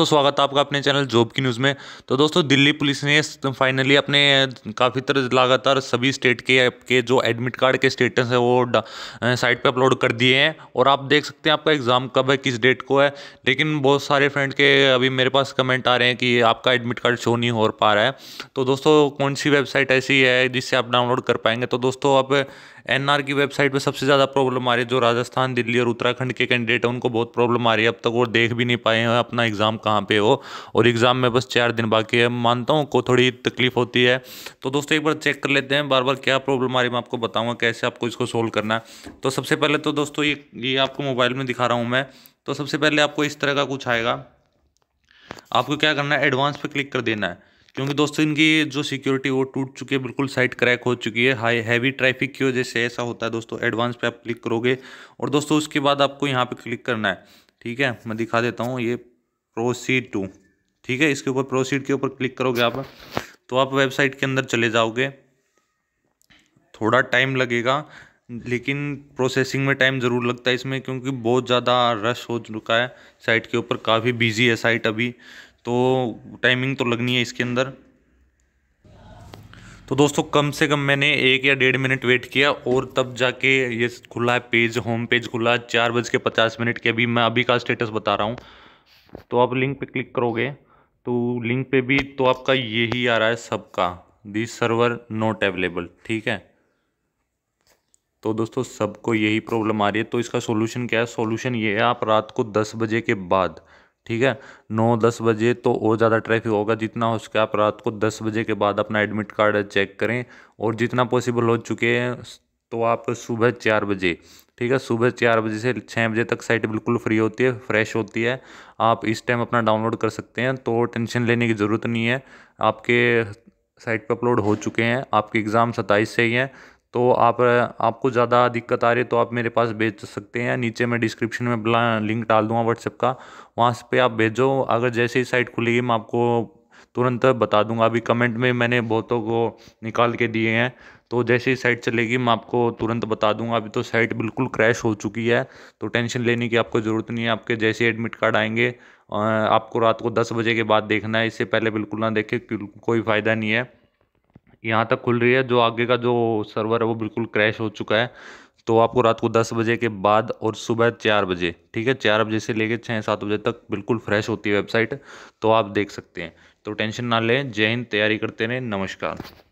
तो स्वागत है आपका अपने चैनल जॉब की न्यूज़ में तो दोस्तों दिल्ली पुलिस ने फाइनली अपने काफ़ी तरह लगातार सभी स्टेट के के जो एडमिट कार्ड के स्टेटस है वो साइट पे अपलोड कर दिए हैं और आप देख सकते हैं आपका एग्ज़ाम कब है किस डेट को है लेकिन बहुत सारे फ्रेंड के अभी मेरे पास कमेंट आ रहे हैं कि आपका एडमिट कार्ड शो नहीं हो पा रहा है तो दोस्तों कौन सी वेबसाइट ऐसी है जिससे आप डाउनलोड कर पाएंगे तो दोस्तों आप एनआर की वेबसाइट पे सबसे ज़्यादा प्रॉब्लम आ रही है जो राजस्थान दिल्ली और उत्तराखंड के कैंडिडेट हैं उनको बहुत प्रॉब्लम आ रही है अब तक वो देख भी नहीं पाए हैं अपना एग्ज़ाम कहाँ पे हो और एग्ज़ाम में बस चार दिन बाकी है मानता हूँ को थोड़ी तकलीफ होती है तो दोस्तों एक बार चेक कर लेते हैं बार बार क्या प्रॉब्लम आ रही है मैं आपको बताऊँगा कैसे आपको इसको सोल्व करना है तो सबसे पहले तो दोस्तों ये ये आपको मोबाइल में दिखा रहा हूँ मैं तो सबसे पहले आपको इस तरह का कुछ आएगा आपको क्या करना है एडवांस पे क्लिक कर देना है क्योंकि दोस्तों इनकी जो सिक्योरिटी वो टूट चुकी है बिल्कुल साइट क्रैक हो चुकी है हाई हैवी ट्रैफिक की वजह से ऐसा होता है दोस्तों एडवांस पे आप क्लिक करोगे और दोस्तों उसके बाद आपको यहाँ पे क्लिक करना है ठीक है मैं दिखा देता हूँ ये प्रोसीड टू ठीक है इसके ऊपर प्रोसीड के ऊपर क्लिक करोगे आप तो आप वेबसाइट के अंदर चले जाओगे थोड़ा टाइम लगेगा लेकिन प्रोसेसिंग में टाइम ज़रूर लगता है इसमें क्योंकि बहुत ज़्यादा रश हो चुका है साइट के ऊपर काफ़ी बिजी है साइट अभी तो टाइमिंग तो लगनी है इसके अंदर तो दोस्तों कम से कम मैंने एक या डेढ़ मिनट वेट किया और तब जाके ये खुला है पेज होम पेज खुला है चार बज के पचास मिनट के अभी मैं अभी का स्टेटस बता रहा हूँ तो आप लिंक पे क्लिक करोगे तो लिंक पे भी तो आपका यही आ रहा है सबका दिस सर्वर नॉट अवेलेबल ठीक है तो दोस्तों सबको यही प्रॉब्लम आ रही है तो इसका सोल्यूशन क्या है सोल्यूशन ये है आप रात को दस बजे के बाद ठीक है नौ दस बजे तो और ज़्यादा ट्रैफिक होगा जितना हो सके आप रात को दस बजे के बाद अपना एडमिट कार्ड चेक करें और जितना पॉसिबल हो चुके हैं तो आप सुबह चार बजे ठीक है सुबह चार बजे से छः बजे तक साइट बिल्कुल फ्री होती है फ्रेश होती है आप इस टाइम अपना डाउनलोड कर सकते हैं तो टेंशन लेने की ज़रूरत नहीं है आपके साइट पर अपलोड हो चुके हैं आपके एग्ज़ाम सत्ताईस से ही हैं तो आप आपको ज़्यादा दिक्कत आ रही है तो आप मेरे पास भेज सकते हैं नीचे मैं डिस्क्रिप्शन में लिंक डाल दूँगा व्हाट्सएप का वहाँ पे आप भेजो अगर जैसे ही साइट खुलेगी मैं आपको तुरंत बता दूंगा अभी कमेंट में मैंने बहुतों को निकाल के दिए हैं तो जैसे ही साइट चलेगी मैं आपको तुरंत बता दूंगा अभी तो साइट बिल्कुल क्रैश हो चुकी है तो टेंशन लेने की आपको ज़रूरत नहीं है आपके जैसे एडमिट कार्ड आएंगे आपको रात को दस बजे के बाद देखना है इससे पहले बिल्कुल ना देखें कोई फ़ायदा नहीं है यहाँ तक खुल रही है जो आगे का जो सर्वर है वो बिल्कुल क्रैश हो चुका है तो आपको रात को दस बजे के बाद और सुबह चार बजे ठीक है चार बजे से लेकर छः सात बजे तक बिल्कुल फ्रेश होती है वेबसाइट तो आप देख सकते हैं तो टेंशन ना लें जय हिंद तैयारी करते रहें नमस्कार